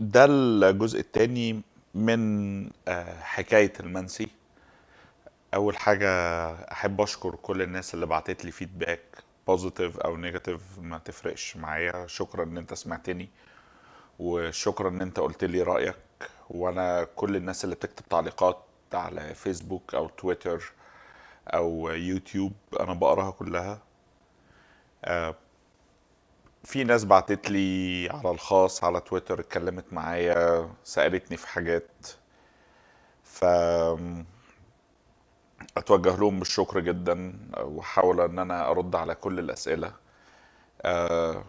ده الجزء الثاني من آه، حكاية المنسي أول حاجة أحب أشكر كل الناس اللي بعتت لي فيدباك بوزيتيف أو نيجاتيف ما تفرقش معايا شكرا إن أنت سمعتني وشكرا إن أنت قلت لي رأيك وأنا كل الناس اللي بتكتب تعليقات على فيسبوك أو تويتر أو يوتيوب أنا بقراها كلها آه، في ناس بعتت لي على الخاص على تويتر اتكلمت معايا سألتني في حاجات ف اتوجه لهم بالشكر جدا واحاول ان انا ارد على كل الاسئله أه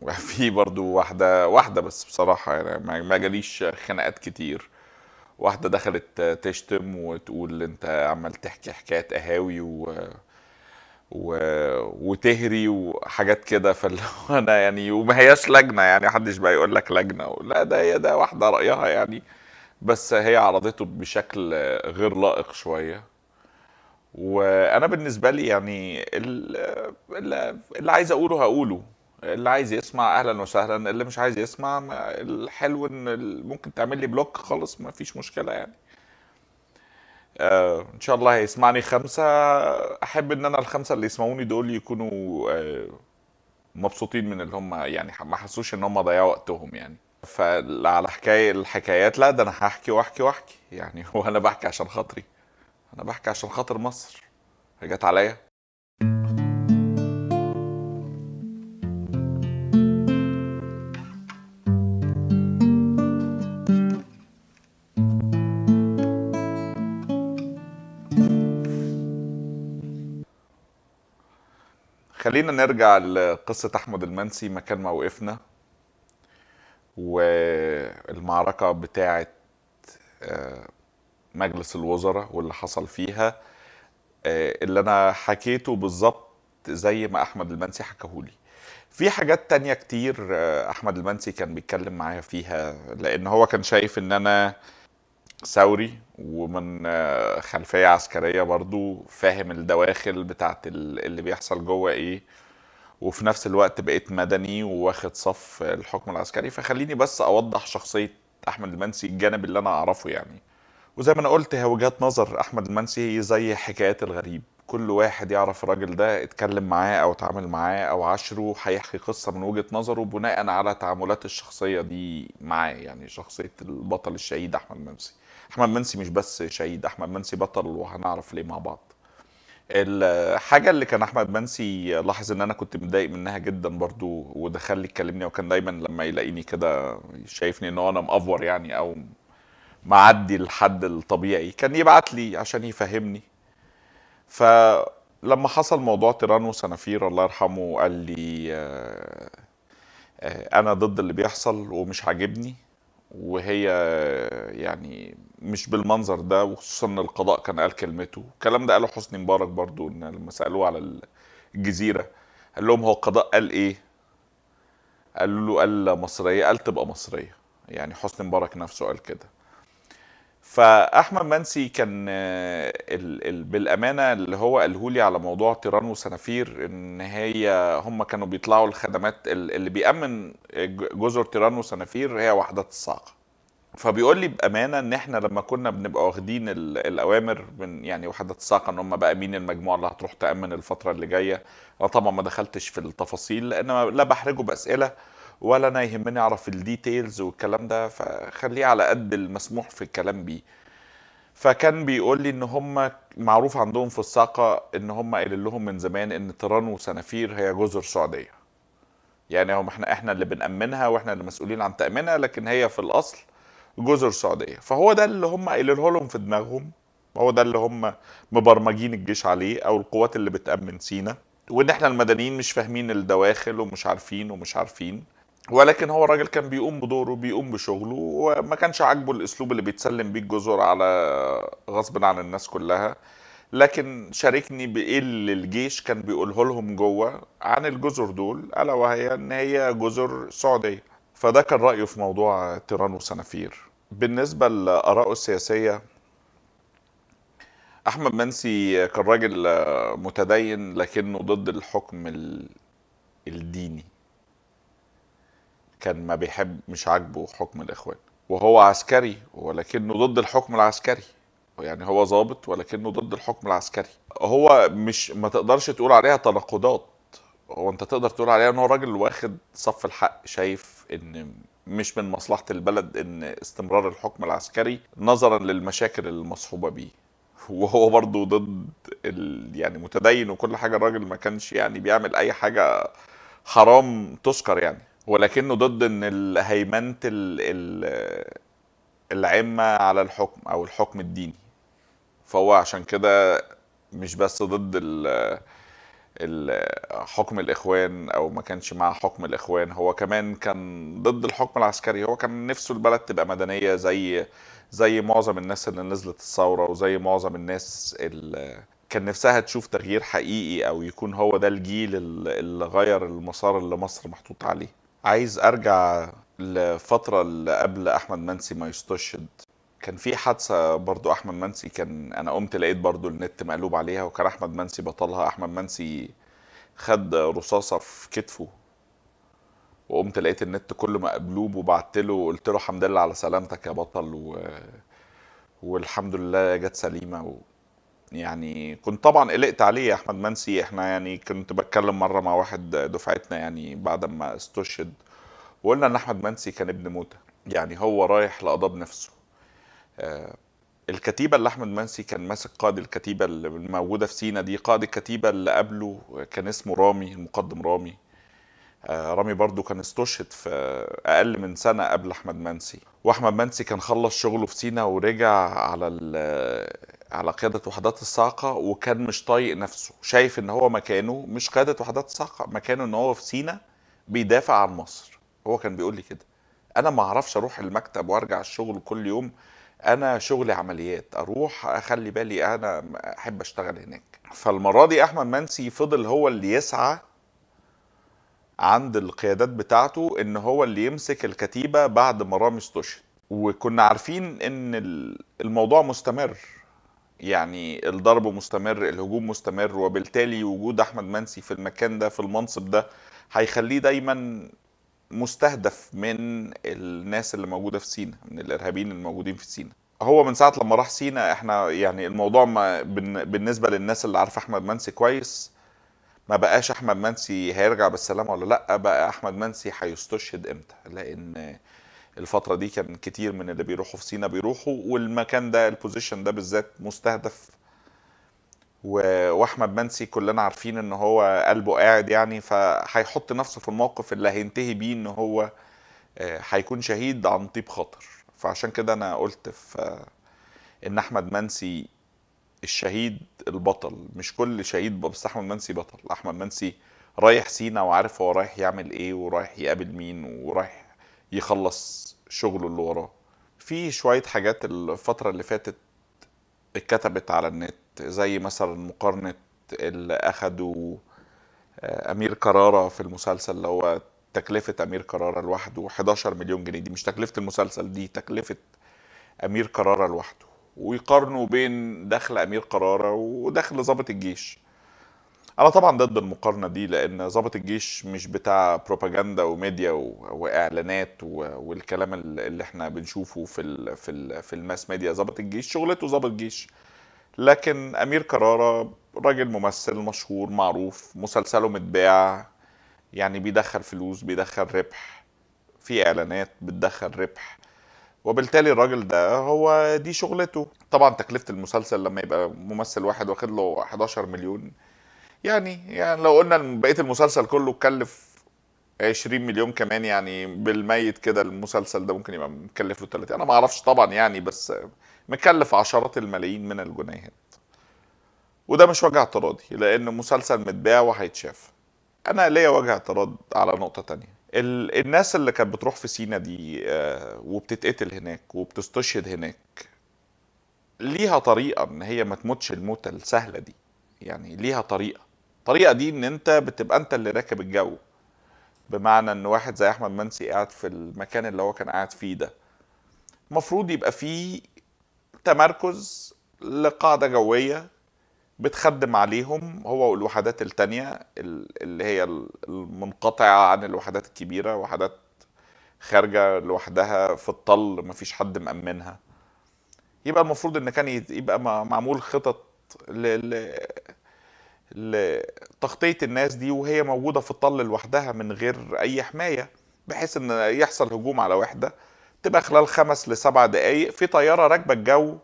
في برضو واحده واحده بس بصراحه يعني ما جاليش خناقات كتير واحده دخلت تشتم وتقول انت عمال تحكي حكايات اهاوي و و... وتهري وحاجات كده فاللي هو انا يعني وما هياش لجنه يعني محدش بقى يقول لك لجنه لا ده هي ده واحده رايها يعني بس هي عرضته بشكل غير لائق شويه وانا بالنسبه لي يعني اللي, اللي عايز اقوله هقوله اللي عايز يسمع اهلا وسهلا اللي مش عايز يسمع الحلو ان ممكن تعمل لي بلوك خالص ما فيش مشكله يعني آه، ان شاء الله هيسمعني خمسه احب ان انا الخمسه اللي يسمعوني دول يكونوا آه، مبسوطين من اللي هم يعني ما حسوش ان هم ضيعوا وقتهم يعني فعلى حكايه الحكايات لا ده انا هحكي واحكي واحكي يعني هو انا بحكي عشان خاطري انا بحكي عشان خاطر مصر هي جت عليا خلينا نرجع لقصة أحمد المنسي مكان ما وقفنا والمعركة بتاعة آه، مجلس الوزراء واللي حصل فيها آه، اللي أنا حكيته بالظبط زي ما أحمد المنسي حكاهولي في حاجات تانية كتير آه، أحمد المنسي كان بيتكلم معايا فيها لأن هو كان شايف إن أنا ثوري ومن آه، خلفية عسكرية برضو فاهم الدواخل بتاعت اللي بيحصل جوه ايه وفي نفس الوقت بقيت مدني وواخد صف الحكم العسكري فخليني بس اوضح شخصية احمد المنسي الجانب اللي انا اعرفه يعني وزي ما انا قلت هي وجهات نظر احمد المنسي هي زي حكايات الغريب كل واحد يعرف الراجل ده اتكلم معاه او اتعامل معاه او عاشره هيحكي قصه من وجهه نظره بناء على تعاملات الشخصيه دي معاه يعني شخصيه البطل الشهيد احمد المنسي احمد منسي مش بس شهيد احمد منسي بطل وهنعرف ليه مع بعض الحاجة اللي كان أحمد منسي لاحظ إن أنا كنت متضايق منها جدا برضو ودخل لي يكلمني وكان دايما لما يلاقيني كده شايفني إن أنا مأفور يعني أو معدي الحد الطبيعي كان يبعت لي عشان يفهمني فلما حصل موضوع تيران وسنافير الله يرحمه قال لي آه، آه، أنا ضد اللي بيحصل ومش عاجبني وهي يعني مش بالمنظر ده وخصوصا ان القضاء كان قال كلمته الكلام ده قاله حسني مبارك برضو ان لما سالوه على الجزيره قال لهم هو القضاء قال ايه قالوا له قال مصريه قال تبقى مصريه يعني حسني مبارك نفسه قال كده فاحمد منسي كان الـ آه، الـ بالامانه اللي هو قاله لي على موضوع تيران وسنافير ان هي هم كانوا بيطلعوا الخدمات اللي بيامن آه، جزر تيران وسنافير هي وحدات الصاعقه فبيقول لي بامانه ان احنا لما كنا بنبقى واخدين الاوامر من يعني وحده الساقه ان هم بقى مين المجموعه اللي هتروح تامن الفتره اللي جايه انا أه طبعا ما دخلتش في التفاصيل لان لا بحرجه باسئله ولا انا يهمني اعرف الديتيلز والكلام ده فخليه على قد المسموح في الكلام بيه فكان بيقول لي ان هم معروف عندهم في الساقه ان هم قايل لهم من زمان ان تيران وسنافير هي جزر سعوديه يعني هم احنا احنا اللي بنامنها واحنا اللي مسؤولين عن تامينها لكن هي في الاصل جزر السعوديه فهو ده اللي هم قايلينه لهم في دماغهم هو ده اللي هم مبرمجين الجيش عليه او القوات اللي بتامن سينا وان احنا المدنيين مش فاهمين الدواخل ومش عارفين ومش عارفين ولكن هو الراجل كان بيقوم بدوره بيقوم بشغله وما كانش عاجبه الاسلوب اللي بيتسلم بيه الجزر على غصب عن الناس كلها لكن شاركني بايه اللي الجيش كان بيقوله لهم جوه عن الجزر دول الا وهي ان هي جزر سعوديه فده كان رأيه في موضوع تيران وصنافير بالنسبة لآرائه السياسية أحمد منسي كان راجل متدين لكنه ضد الحكم الديني كان ما بيحب مش عاجبه حكم الإخوان وهو عسكري ولكنه ضد الحكم العسكري يعني هو ظابط ولكنه ضد الحكم العسكري هو مش ما تقدرش تقول عليها تناقضات هو انت تقدر تقول عليه ان هو راجل واخد صف الحق شايف ان مش من مصلحه البلد ان استمرار الحكم العسكري نظرا للمشاكل المصحوبه بيه وهو برضه ضد ال... يعني متدين وكل حاجه الراجل ما كانش يعني بيعمل اي حاجه حرام تذكر يعني ولكنه ضد ان هيمنه ال... ال... العمه على الحكم او الحكم الديني فهو عشان كده مش بس ضد ال... حكم الاخوان او ما كانش مع حكم الاخوان هو كمان كان ضد الحكم العسكري هو كان نفسه البلد تبقى مدنيه زي زي معظم الناس اللي نزلت الثوره وزي معظم الناس اللي كان نفسها تشوف تغيير حقيقي او يكون هو ده الجيل اللي غير المسار اللي مصر محطوط عليه عايز ارجع لفتره اللي قبل أحمد منسي ما يستشهد كان في حادثه برضو احمد منسي كان انا قمت لقيت برضو النت مقلوب عليها وكان احمد منسي بطلها احمد منسي خد رصاصه في كتفه وقمت لقيت النت كله مقلوب وبعت له وقلت له الحمد لله على سلامتك يا بطل و... والحمد لله جت سليمه و... يعني كنت طبعا قلقت عليه يا احمد منسي احنا يعني كنت بتكلم مره مع واحد دفعتنا يعني بعد ما استشهد وقلنا ان احمد منسي كان ابن موته يعني هو رايح لقضاء نفسه الكتيبه اللي احمد منسي كان ماسك قائد الكتيبه اللي موجوده في سينا دي قائد الكتيبه اللي قبله كان اسمه رامي المقدم رامي آه، رامي برضو كان استشهد في اقل من سنه قبل احمد منسي واحمد منسي كان خلص شغله في سينا ورجع على على قياده وحدات الصاعقه وكان مش طايق نفسه شايف ان هو مكانه مش قياده وحدات الصاعقه مكانه ان هو في سينا بيدافع عن مصر هو كان بيقول لي كده انا ما اعرفش اروح المكتب وارجع الشغل كل يوم انا شغلي عمليات اروح اخلي بالي انا احب اشتغل هناك فالمره دي احمد منسي فضل هو اللي يسعى عند القيادات بتاعته ان هو اللي يمسك الكتيبه بعد ما رامي استشهد وكنا عارفين ان الموضوع مستمر يعني الضرب مستمر الهجوم مستمر وبالتالي وجود احمد منسي في المكان ده في المنصب ده هيخليه دايما مستهدف من الناس اللي موجوده في سينا من الارهابيين الموجودين في سينا هو من ساعه لما راح سينا احنا يعني الموضوع ما بالنسبه للناس اللي عارفه احمد منسي كويس ما بقاش احمد منسي هيرجع بالسلامه ولا لا بقى احمد منسي هيستشهد امتى لان الفتره دي كان كتير من اللي بيروحوا في سينا بيروحوا والمكان ده البوزيشن ده بالذات مستهدف واحمد منسي كلنا عارفين ان هو قلبه قاعد يعني فهيحط نفسه في الموقف اللي هينتهي بيه ان هو آه، هيكون شهيد عن طيب خاطر فعشان كده انا قلت في آه، ان احمد منسي الشهيد البطل مش كل شهيد بس احمد منسي بطل احمد منسي رايح سينا وعارف هو رايح يعمل ايه ورايح يقابل مين ورايح يخلص شغله اللي وراه في شويه حاجات الفتره اللي فاتت اتكتبت على النت زي مثلا مقارنه اللي اخدوا آه، امير كراره في المسلسل اللي هو تكلفه امير كراره لوحده 11 مليون جنيه دي مش تكلفه المسلسل دي تكلفه امير كراره لوحده ويقارنوا بين دخل امير كراره ودخل ضابط الجيش انا طبعا ضد المقارنه دي لان ضابط الجيش مش بتاع بروباجندا وميديا واعلانات والكلام اللي احنا بنشوفه في في في الماس ميديا ضابط الجيش شغلته ضابط جيش لكن امير كراره راجل ممثل مشهور معروف مسلسله متباع يعني بيدخل فلوس بيدخل ربح في اعلانات بتدخل ربح وبالتالي الراجل ده هو دي شغلته طبعا تكلفه المسلسل لما يبقى ممثل واحد واخد له 11 مليون يعني يعني لو قلنا بقيه المسلسل كله اتكلف 20 مليون كمان يعني بالميت كده المسلسل ده ممكن يبقى مكلف له 30 انا ما اعرفش طبعا يعني بس مكلف عشرات الملايين من الجنيهات وده مش وجه اعتراضي لان مسلسل متباع وهيتشاف انا ليا وجه اعتراض على نقطه تانية الناس اللي كانت بتروح في سينا دي آه، وبتتقتل هناك وبتستشهد هناك ليها طريقه ان هي ما تموتش الموته السهله دي يعني ليها طريقه الطريقه دي ان انت بتبقى انت اللي راكب الجو بمعنى ان واحد زي احمد منسي قاعد في المكان اللي هو كان قاعد فيه ده المفروض يبقى فيه تمركز لقاعدة جوية بتخدم عليهم هو والوحدات التانية اللي هي المنقطعة عن الوحدات الكبيرة وحدات خارجة لوحدها في الطل مفيش حد مأمنها يبقى المفروض ان كان يبقى معمول خطط لتغطية الناس دي وهي موجودة في الطل لوحدها من غير أي حماية بحيث إن يحصل هجوم على وحدة تبقى خلال خمس لسبع دقايق في طيارة راكبة الجو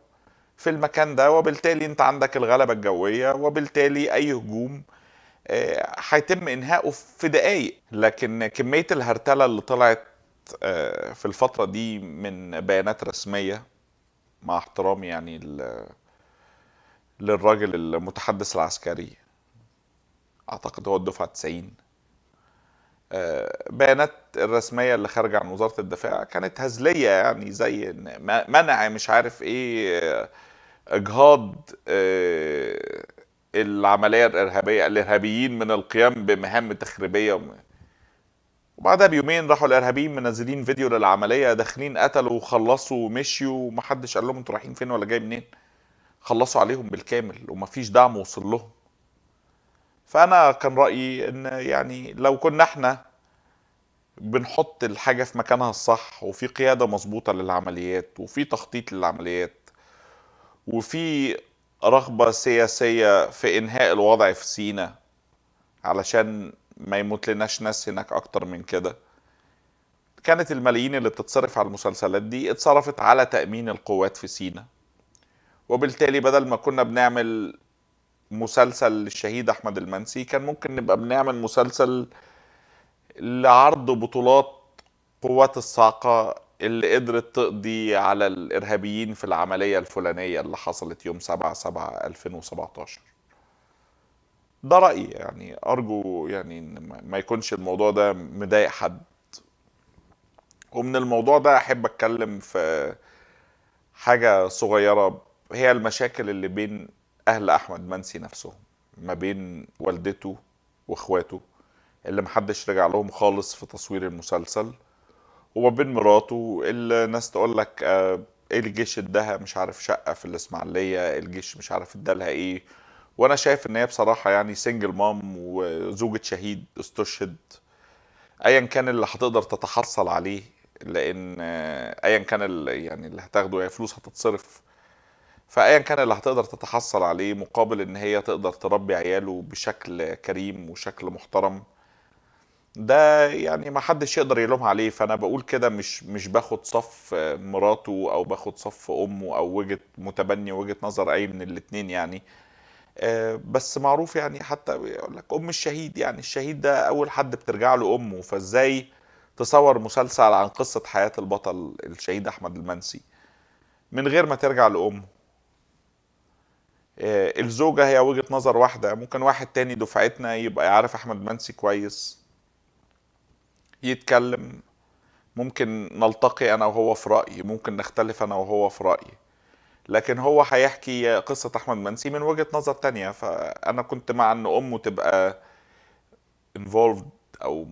في المكان ده وبالتالي انت عندك الغلبة الجوية وبالتالي اي هجوم آه، هيتم انهائه في دقايق لكن كمية الهرتلة اللي طلعت آه، في الفترة دي من بيانات رسمية مع احترامي يعني للراجل المتحدث العسكري اعتقد هو الدفعة 90 بيانات الرسميه اللي خارجه عن وزاره الدفاع كانت هزليه يعني زي منع مش عارف ايه اجهاض آه، العمليه الارهابيه الارهابيين من القيام بمهام تخريبيه وبعدها بيومين راحوا الارهابيين منزلين فيديو للعمليه داخلين قتلوا وخلصوا ومشيوا ومحدش قال لهم انتوا رايحين فين ولا جاي منين خلصوا عليهم بالكامل ومفيش دعم وصل لهم فانا كان رايي ان يعني لو كنا احنا بنحط الحاجه في مكانها الصح وفي قياده مظبوطه للعمليات وفي تخطيط للعمليات وفي رغبه سياسيه في انهاء الوضع في سينا علشان ما يموت لناش ناس هناك اكتر من كده كانت الملايين اللي بتتصرف على المسلسلات دي اتصرفت على تامين القوات في سينا وبالتالي بدل ما كنا بنعمل مسلسل للشهيد احمد المنسي كان ممكن نبقى بنعمل مسلسل لعرض بطولات قوات الصاعقه اللي قدرت تقضي على الارهابيين في العمليه الفلانيه اللي حصلت يوم 7 7 2017 ده رايي يعني ارجو يعني ما يكونش الموضوع ده مضايق حد ومن الموضوع ده احب اتكلم في حاجه صغيره هي المشاكل اللي بين اهل احمد منسي نفسهم ما بين والدته واخواته اللي محدش رجع لهم خالص في تصوير المسلسل وما بين مراته اللي ناس تقول لك آه، ايه الجيش اداها مش عارف شقه في الاسماعيليه إيه الجيش مش عارف ادالها ايه وانا شايف ان هي بصراحه يعني سنجل مام وزوجة شهيد استشهد ايا كان اللي هتقدر تتحصل عليه لان آه، ايا كان اللي يعني اللي هتاخده هي فلوس هتتصرف فايا كان اللي هتقدر تتحصل عليه مقابل ان هي تقدر تربي عياله بشكل كريم وشكل محترم ده يعني ما حدش يقدر يلوم عليه فانا بقول كده مش مش باخد صف مراته او باخد صف امه او وجهه متبني وجهه نظر اي من الاتنين يعني آه، بس معروف يعني حتى يقول لك ام الشهيد يعني الشهيد ده اول حد بترجع له امه فازاي تصور مسلسل عن قصه حياه البطل الشهيد احمد المنسي من غير ما ترجع لامه آه، الزوجه هي وجهه نظر واحده ممكن واحد تاني دفعتنا يبقى عارف احمد منسي كويس يتكلم ممكن نلتقي انا وهو في رايي ممكن نختلف انا وهو في رايي لكن هو هيحكي قصه احمد منسي من وجهه نظر تانية فانا كنت مع ان امه تبقى involved او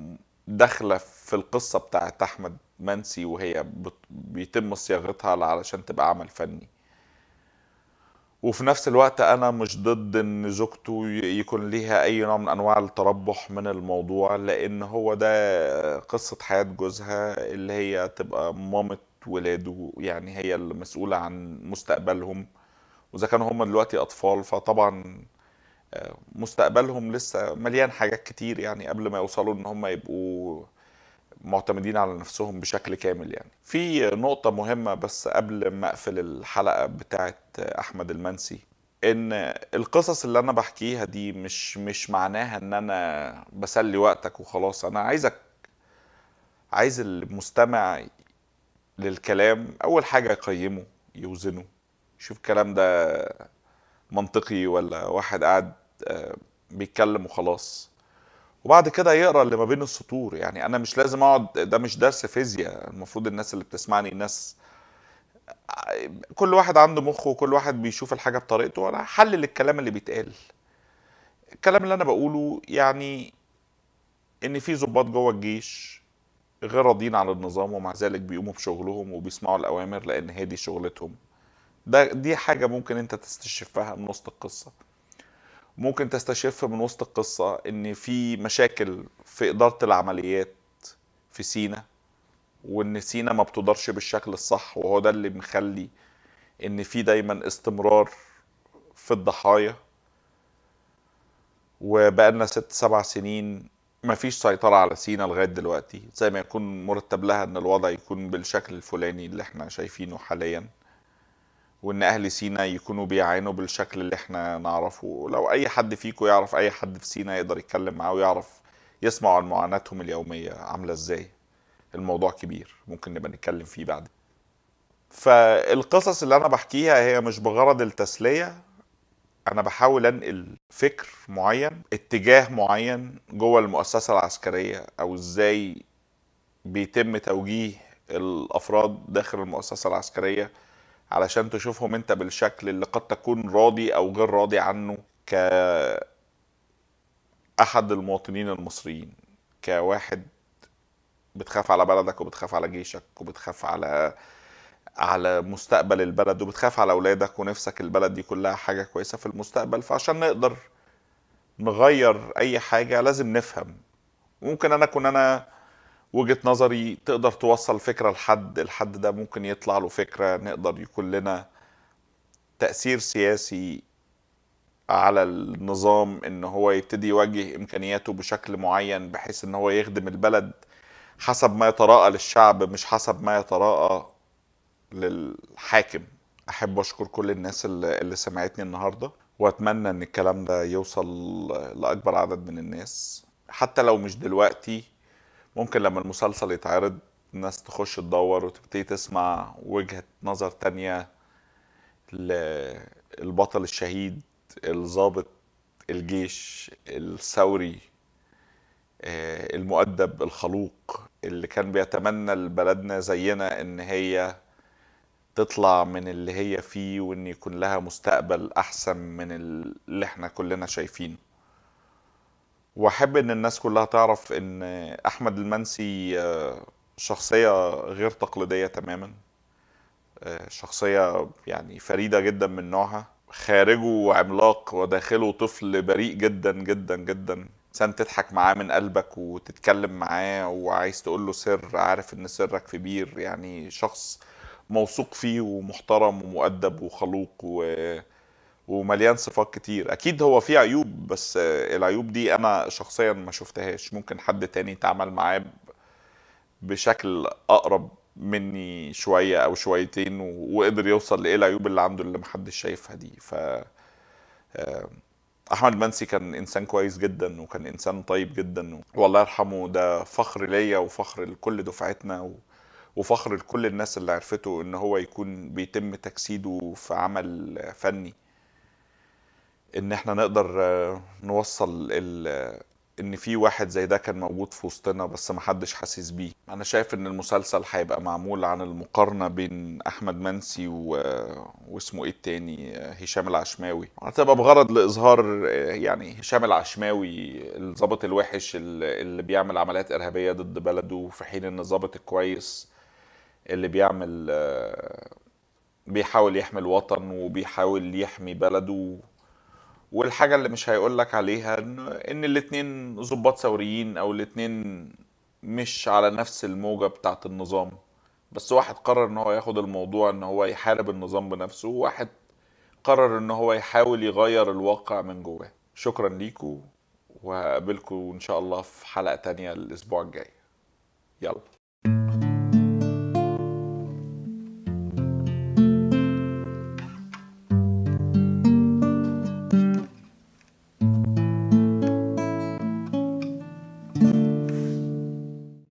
داخله في القصه بتاعه احمد منسي وهي بيتم صياغتها علشان تبقى عمل فني وفي نفس الوقت انا مش ضد ان زوجته يكون ليها اي نوع من انواع التربح من الموضوع لان هو ده قصة حياة جوزها اللي هي تبقى مامة ولاده يعني هي المسؤولة عن مستقبلهم واذا كانوا هم دلوقتي اطفال فطبعا آه، مستقبلهم لسه مليان حاجات كتير يعني قبل ما يوصلوا ان هم يبقوا معتمدين على نفسهم بشكل كامل يعني في نقطه مهمه بس قبل ما اقفل الحلقه بتاعه احمد المنسي ان القصص اللي انا بحكيها دي مش مش معناها ان انا بسلي وقتك وخلاص انا عايزك عايز المستمع للكلام اول حاجه يقيمه يوزنه يشوف الكلام ده منطقي ولا واحد قاعد آه، بيتكلم وخلاص وبعد كده يقرا اللي ما بين السطور يعني انا مش لازم اقعد ده مش درس فيزياء المفروض الناس اللي بتسمعني الناس كل واحد عنده مخه وكل واحد بيشوف الحاجه بطريقته وانا حلل الكلام اللي بيتقال الكلام اللي انا بقوله يعني ان في ضباط جوه الجيش غير راضيين عن النظام ومع ذلك بيقوموا بشغلهم وبيسمعوا الاوامر لان هي دي شغلتهم ده دي حاجه ممكن انت تستشفها من وسط القصه ممكن تستشف من وسط القصة ان في مشاكل في ادارة العمليات في سينا وان سينا ما بتدارش بالشكل الصح وهو ده اللي مخلي ان في دايما استمرار في الضحايا وبقالنا ست سبع سنين مفيش سيطرة على سينا لغاية دلوقتي زي ما يكون مرتب لها ان الوضع يكون بالشكل الفلاني اللي احنا شايفينه حاليا وان اهل سينا يكونوا بيعانوا بالشكل اللي احنا نعرفه لو اي حد فيكم يعرف اي حد في سينا يقدر يتكلم معاه ويعرف يسمع عن معاناتهم اليوميه عامله ازاي الموضوع كبير ممكن نبقى نتكلم فيه بعد فالقصص اللي انا بحكيها هي مش بغرض التسليه انا بحاول انقل فكر معين اتجاه معين جوه المؤسسه العسكريه او ازاي بيتم توجيه الافراد داخل المؤسسه العسكريه علشان تشوفهم انت بالشكل اللي قد تكون راضي او غير راضي عنه ك احد المواطنين المصريين كواحد بتخاف على بلدك وبتخاف على جيشك وبتخاف على على مستقبل البلد وبتخاف على اولادك ونفسك البلد دي كلها حاجه كويسه في المستقبل فعشان نقدر نغير اي حاجه لازم نفهم ممكن انا اكون انا وجهه نظري تقدر توصل فكره لحد الحد ده ممكن يطلع له فكره نقدر يكون لنا تاثير سياسي على النظام ان هو يبتدي يوجه امكانياته بشكل معين بحيث ان هو يخدم البلد حسب ما يتراءى للشعب مش حسب ما يتراءى للحاكم احب اشكر كل الناس اللي سمعتني النهارده واتمنى ان الكلام ده يوصل لاكبر عدد من الناس حتى لو مش دلوقتي ممكن لما المسلسل يتعرض الناس تخش تدور وتبتدي تسمع وجهة نظر تانية للبطل الشهيد الضابط الجيش الثوري آه، المؤدب الخلوق اللي كان بيتمنى لبلدنا زينا ان هي تطلع من اللي هي فيه وان يكون لها مستقبل احسن من اللي احنا كلنا شايفينه واحب ان الناس كلها تعرف ان احمد المنسي آه، شخصيه غير تقليديه تماما آه، شخصيه يعني فريده جدا من نوعها خارجه عملاق وداخله طفل بريء جدا جدا جدا انسان تضحك معاه من قلبك وتتكلم معاه وعايز تقول له سر عارف ان سرك في بير يعني شخص موثوق فيه ومحترم ومؤدب وخلوق و ومليان صفات كتير اكيد هو فيه عيوب بس العيوب دي انا شخصيا ما شفتهاش ممكن حد تاني يتعامل معاه بشكل اقرب مني شويه او شويتين وقدر يوصل لايه العيوب اللي عنده اللي محدش شايفها دي ف آه، احمد منسي كان انسان كويس جدا وكان انسان طيب جدا والله يرحمه ده فخر ليا وفخر لكل دفعتنا و... وفخر لكل الناس اللي عرفته ان هو يكون بيتم تجسيده في عمل فني ان احنا نقدر آه، نوصل ال ان في واحد زي ده كان موجود في وسطنا بس ما حدش حاسس بيه انا شايف ان المسلسل هيبقى معمول عن المقارنه بين احمد منسي و... آه، واسمه ايه التاني آه، هشام العشماوي هتبقى بغرض لاظهار يعني هشام العشماوي الظابط الوحش اللي بيعمل عمليات ارهابيه ضد بلده في حين ان الظابط الكويس اللي بيعمل بيحاول يحمي الوطن وبيحاول يحمي بلده والحاجه اللي مش هيقول لك عليها ان الاتنين ظباط ثوريين او الاتنين مش على نفس الموجه بتاعه النظام بس واحد قرر ان هو ياخد الموضوع ان هو يحارب النظام بنفسه وواحد قرر ان هو يحاول يغير الواقع من جواه شكرا ليكم وهقابلكم ان شاء الله في حلقه تانية الاسبوع الجاي يلا